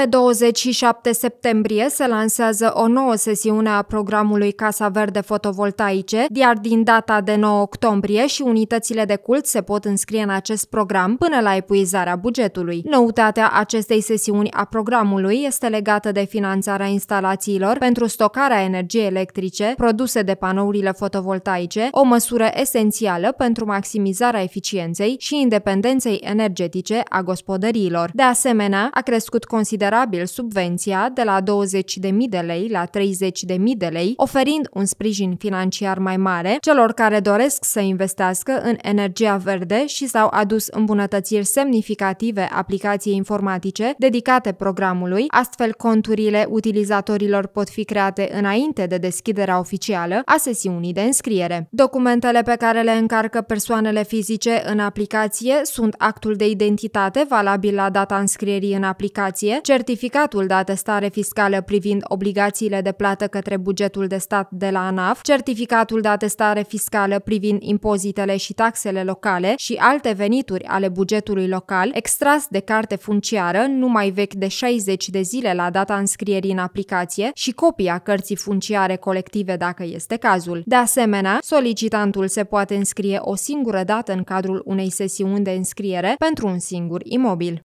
Pe 27 septembrie se lansează o nouă sesiune a programului Casa Verde Fotovoltaice, iar din data de 9 octombrie și unitățile de cult se pot înscrie în acest program până la epuizarea bugetului. Noutatea acestei sesiuni a programului este legată de finanțarea instalațiilor pentru stocarea energiei electrice produse de panourile fotovoltaice, o măsură esențială pentru maximizarea eficienței și independenței energetice a gospodăriilor. De asemenea, a crescut considerabil considerabil subvenția de la 20.000 de lei la 30.000 de lei, oferind un sprijin financiar mai mare celor care doresc să investească în energia verde și s-au adus îmbunătățiri semnificative aplicației informatice dedicate programului, astfel conturile utilizatorilor pot fi create înainte de deschiderea oficială a sesiunii de înscriere. Documentele pe care le încarcă persoanele fizice în aplicație sunt actul de identitate valabil la data înscrierii în aplicație, certificatul de atestare fiscală privind obligațiile de plată către bugetul de stat de la ANAF, certificatul de atestare fiscală privind impozitele și taxele locale și alte venituri ale bugetului local, extras de carte funciară, numai vechi de 60 de zile la data înscrierii în aplicație și copia cărții funciare colective dacă este cazul. De asemenea, solicitantul se poate înscrie o singură dată în cadrul unei sesiuni de înscriere pentru un singur imobil.